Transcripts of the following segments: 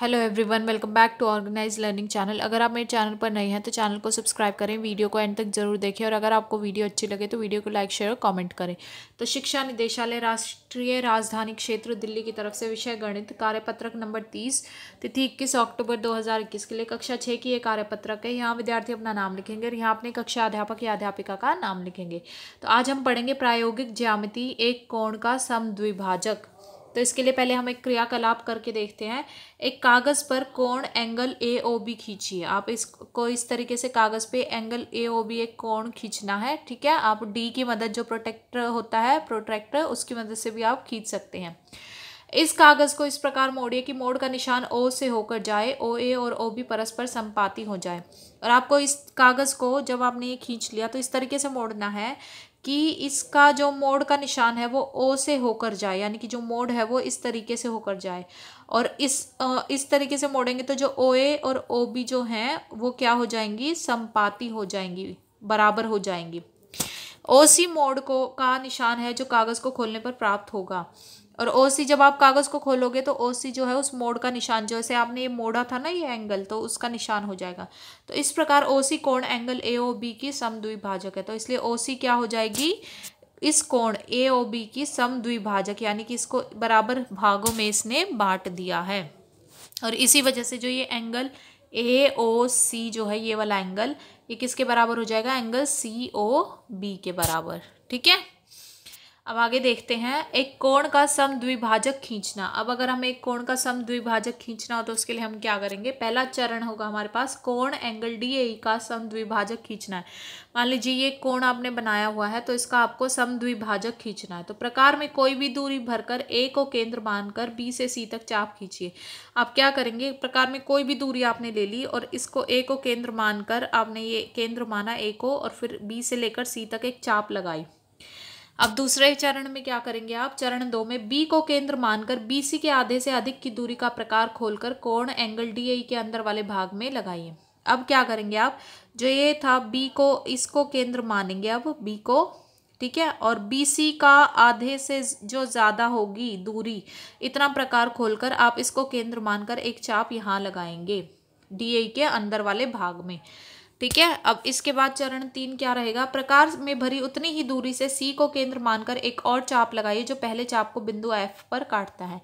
hello everyone welcome back to organize learning channel अगर आप मेरे चैनल पर नए हैं तो चैनल को सब्सक्राइब करें वीडियो को एंड तक जरूर देखें और अगर आपको वीडियो अच्छी लगे तो वीडियो को लाइक शेयर और कमेंट करें तो शिक्षा निदेशालय राष्ट्रीय राजधानी क्षेत्र दिल्ली की तरफ से विषय गणित कार्यपत्रक नंबर तीस तिथि इक्कीस अक्टूबर दो के लिए कक्षा छः की ये कार्यपत्रक है यहाँ विद्यार्थी अपना नाम लिखेंगे और यहाँ अपने कक्षा अध्यापक या अध्यापिका का नाम लिखेंगे तो आज हम पढ़ेंगे प्रायोगिक ज्यामिति एक कोण का समद्विभाजक तो इसके लिए पहले हम एक क्रियाकलाप करके देखते हैं एक कागज़ पर कोण एंगल ए ओ बी खींचिए आप इसको इस तरीके से कागज़ पे एंगल ए ओ बी एक कोण खींचना है ठीक है आप डी की मदद जो प्रोटेक्टर होता है प्रोट्रैक्टर उसकी मदद से भी आप खींच सकते हैं इस कागज़ को इस प्रकार मोड़िए कि मोड़ का निशान ओ से होकर जाए ओ ए और ओ बी परस्पर संपाती हो जाए और आपको इस कागज़ को जब आपने ये खींच लिया तो इस तरीके से मोड़ना है कि इसका जो मोड़ का निशान है वो ओ से होकर जाए यानी कि जो मोड़ है वो इस तरीके से होकर जाए और इस इस तरीके से मोड़ेंगे तो जो ओ ए और ओ बी जो हैं वो क्या हो जाएंगी संपाती हो जाएंगी बराबर हो जाएंगी ओसी मोड को का निशान है जो कागज़ को खोलने पर प्राप्त होगा और ओसी जब आप कागज़ को खोलोगे तो ओसी जो है उस मोड़ का निशान जैसे आपने ये मोड़ा था ना ये एंगल तो उसका निशान हो जाएगा तो इस प्रकार ओसी कोण एंगल ए ओ बी की सम द्विभाजक है तो इसलिए ओसी क्या हो जाएगी इस कोण ए ओ बी की सम द्विभाजक यानी कि इसको बराबर भागों में इसने बांट दिया है और इसी वजह से जो ये एंगल ए ओ सी जो है ये वाला एंगल ये किसके बराबर हो जाएगा एंगल सी ओ बी के बराबर ठीक है अब आगे देखते हैं एक कोण का सम द्विभाजक खींचना अब अगर हमें एक कोण का सम द्विभाजक खींचना हो तो उसके लिए हम क्या करेंगे पहला चरण होगा हमारे पास कोण एंगल डी ए का सम द्विभाजक खींचना है मान लीजिए ये कोण आपने बनाया हुआ है तो इसका आपको सम द्विभाजक खींचना है तो प्रकार में कोई भी दूरी भरकर ए को केंद्र मानकर बी से सी तक चाप खींचिए आप क्या करेंगे प्रकार में कोई भी दूरी आपने ले ली और इसको ए को केंद्र मानकर आपने ये केंद्र माना ए को और फिर बी से लेकर सी तक एक चाप लगाई अब दूसरे चरण में क्या करेंगे आप चरण दो में बी को केंद्र मानकर बी सी के आधे से अधिक की दूरी का प्रकार खोलकर कोण एंगल डी ए के अंदर वाले भाग में लगाइए अब क्या करेंगे आप जो ये था बी को इसको केंद्र मानेंगे अब बी को ठीक है और बी सी का आधे से जो ज़्यादा होगी दूरी इतना प्रकार खोलकर आप इसको केंद्र मानकर एक चाप यहाँ लगाएंगे डी e के अंदर वाले भाग में ठीक है अब इसके बाद चरण तीन क्या रहेगा प्रकार में भरी उतनी ही दूरी से सी को केंद्र मानकर एक और चाप लगाइए जो पहले चाप को बिंदु एफ पर काटता है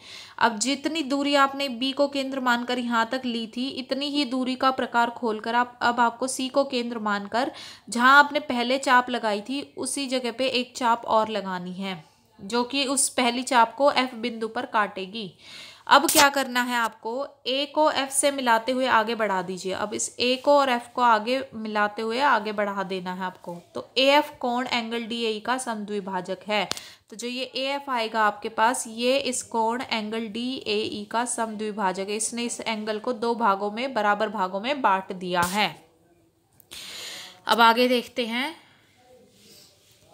अब जितनी दूरी आपने बी को केंद्र मानकर यहाँ तक ली थी इतनी ही दूरी का प्रकार खोलकर आप अब आपको सी को केंद्र मानकर जहाँ आपने पहले चाप लगाई थी उसी जगह पे एक चाप और लगानी है जो कि उस पहली चाप को एफ बिंदु पर काटेगी अब क्या करना है आपको ए को एफ से मिलाते हुए आगे बढ़ा दीजिए अब इस ए को और एफ को आगे मिलाते हुए आगे बढ़ा देना है आपको तो ए एफ कोण एंगल डी ए का समद्विभाजक है तो जो ये ए एफ आएगा आपके पास ये इस कोण एंगल डी ए ई का समद्विभाजक है इसने इस एंगल को दो भागों में बराबर भागों में बांट दिया है अब आगे देखते हैं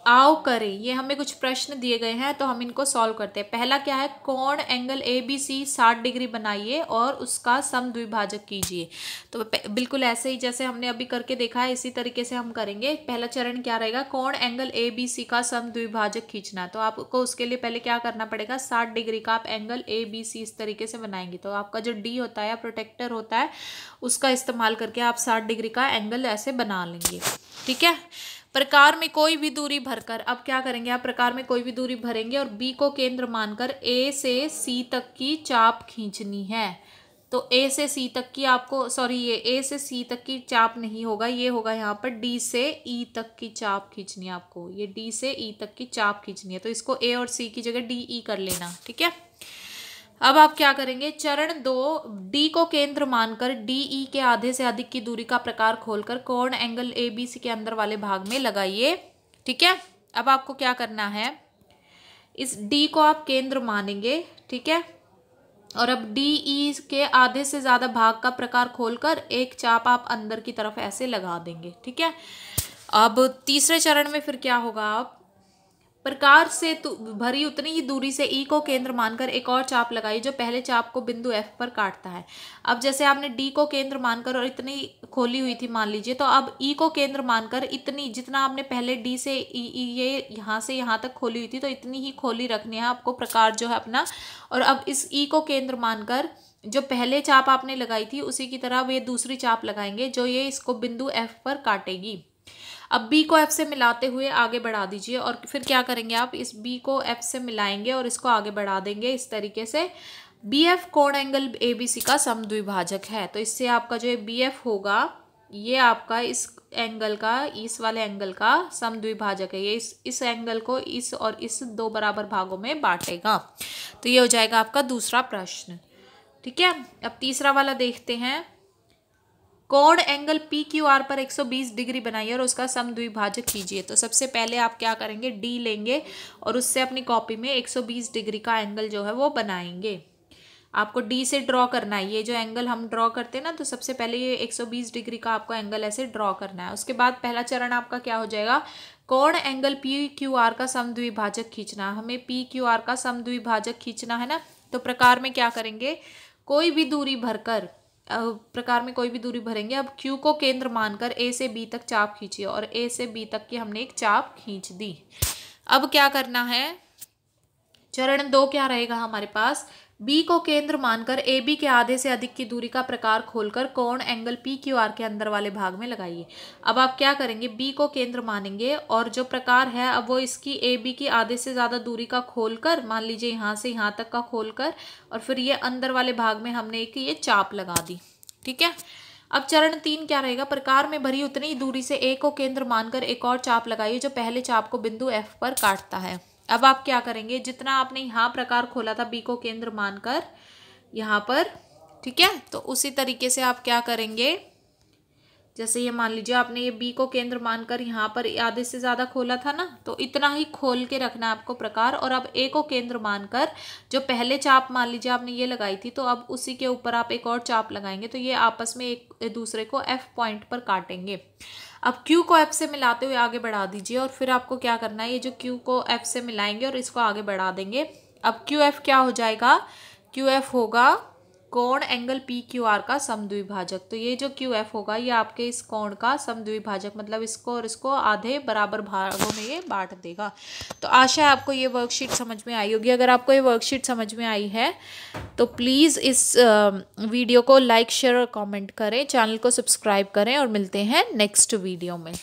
आओ करें ये हमें कुछ प्रश्न दिए गए हैं तो हम इनको सॉल्व करते हैं पहला क्या है कोण एंगल ए बी सी साठ डिग्री बनाइए और उसका सम द्विभाजक कीजिए तो बिल्कुल ऐसे ही जैसे हमने अभी करके देखा है इसी तरीके से हम करेंगे पहला चरण क्या रहेगा कोण एंगल ए बी सी का सम द्विभाजक खींचना तो आपको उसके लिए पहले क्या करना पड़ेगा साठ डिग्री का आप एंगल ए बी सी इस तरीके से बनाएंगे तो आपका जो डी होता है प्रोटेक्टर होता है उसका इस्तेमाल करके आप साठ डिग्री का एंगल ऐसे बना लेंगे ठीक है प्रकार में कोई भी दूरी भरकर अब क्या करेंगे आप प्रकार में कोई भी दूरी भरेंगे और बी को केंद्र मानकर ए से सी तक की चाप खींचनी है तो ए से सी तक की आपको सॉरी ये ए से सी तक की चाप नहीं होगा ये होगा यहाँ पर डी से ई e तक की चाप खींचनी है आपको ये डी से ई e तक की चाप खींचनी है तो इसको ए और सी की जगह डी ई e कर लेना ठीक है अब आप क्या करेंगे चरण दो डी को केंद्र मानकर डी ई के आधे से अधिक की दूरी का प्रकार खोलकर कोण एंगल ए बी सी के अंदर वाले भाग में लगाइए ठीक है अब आपको क्या करना है इस डी को आप केंद्र मानेंगे ठीक है और अब डी ई के आधे से ज़्यादा भाग का प्रकार खोलकर एक चाप आप अंदर की तरफ ऐसे लगा देंगे ठीक है अब तीसरे चरण में फिर क्या होगा आप प्रकार से भरी उतनी ही दूरी से ई e को केंद्र मानकर एक और चाप लगाई जो पहले चाप को बिंदु एफ पर काटता है अब जैसे आपने डी को केंद्र मानकर और इतनी खोली हुई थी मान लीजिए तो अब ई e को केंद्र मानकर इतनी जितना आपने पहले डी से ई e, ये यहाँ से यहाँ तक खोली हुई थी तो इतनी ही खोली रखनी है आपको प्रकार जो है अपना और अब इस ई को केंद्र मानकर जो पहले चाप आपने लगाई थी उसी की तरह वे दूसरी चाप लगाएंगे जो ये इसको बिंदु एफ पर काटेगी अब बी को एफ से मिलाते हुए आगे बढ़ा दीजिए और फिर क्या करेंगे आप इस बी को एफ से मिलाएंगे और इसको आगे बढ़ा देंगे इस तरीके से बी एफ कोण एंगल ए बी सी का सम द्विभाजक है तो इससे आपका जो है बी एफ होगा ये आपका इस एंगल का इस वाले एंगल का सम द्विभाजक है ये इस इस एंगल को इस और इस दो बराबर भागों में बांटेगा तो ये हो जाएगा आपका दूसरा प्रश्न ठीक है अब तीसरा वाला देखते हैं कोण एंगल पी क्यू आर पर 120 डिग्री बनाइए और उसका सम द्विभाजक कीजिए तो सबसे पहले आप क्या करेंगे डी लेंगे और उससे अपनी कॉपी में 120 डिग्री का एंगल जो है वो बनाएंगे आपको डी से ड्रॉ करना है ये जो एंगल हम ड्रॉ करते हैं ना तो सबसे पहले ये 120 डिग्री का आपको एंगल ऐसे ड्रॉ करना है उसके बाद पहला चरण आपका क्या हो जाएगा कोण एंगल पी क्यू आर का सम द्विभाजक खींचना हमें पी क्यू आर का सम द्विभाजक खींचना है ना तो प्रकार में क्या करेंगे कोई भी दूरी भरकर प्रकार में कोई भी दूरी भरेंगे अब क्यू को केंद्र मानकर ए से बी तक चाप खींचिए और ए से बी तक की हमने एक चाप खींच दी अब क्या करना है चरण दो क्या रहेगा हमारे पास बी को केंद्र मानकर ए बी के आधे से अधिक की दूरी का प्रकार खोलकर कोण एंगल पी क्यू आर के अंदर वाले भाग में लगाइए अब आप क्या करेंगे बी को केंद्र मानेंगे और जो प्रकार है अब वो इसकी ए बी की आधे से ज़्यादा दूरी का खोलकर मान लीजिए यहाँ से यहाँ तक का खोलकर और फिर ये अंदर वाले भाग में हमने एक ये चाप लगा दी ठीक है अब चरण तीन क्या रहेगा प्रकार में भरी उतनी दूरी से ए को केंद्र मानकर एक और चाप लगाइए जो पहले चाप को बिंदु एफ पर काटता है अब आप क्या करेंगे जितना आपने यहाँ प्रकार खोला था बी को केंद्र मानकर यहाँ पर ठीक है तो उसी तरीके से आप क्या करेंगे जैसे ये मान लीजिए आपने ये बी को केंद्र मानकर यहाँ पर आधे से ज़्यादा खोला था ना तो इतना ही खोल के रखना है आपको प्रकार और अब ए को केंद्र मानकर जो पहले चाप मान लीजिए आपने ये लगाई थी तो अब उसी के ऊपर आप एक और चाप लगाएंगे तो ये आपस में एक दूसरे को एफ पॉइंट पर काटेंगे अब क्यू को एफ से मिलाते हुए आगे बढ़ा दीजिए और फिर आपको क्या करना है ये जो क्यू को एफ से मिलाएंगे और इसको आगे बढ़ा देंगे अब क्यू एफ क्या हो जाएगा क्यू एफ होगा कोण एंगल पी क्यू आर का समद्विभाजक तो ये जो क्यू एफ होगा ये आपके इस कोण का समद्विभाजक मतलब इसको और इसको आधे बराबर भागों में ये बांट देगा तो आशा है आपको ये वर्कशीट समझ में आई होगी अगर आपको ये वर्कशीट समझ में आई है तो प्लीज़ इस वीडियो को लाइक शेयर और कमेंट करें चैनल को सब्सक्राइब करें और मिलते हैं नेक्स्ट वीडियो में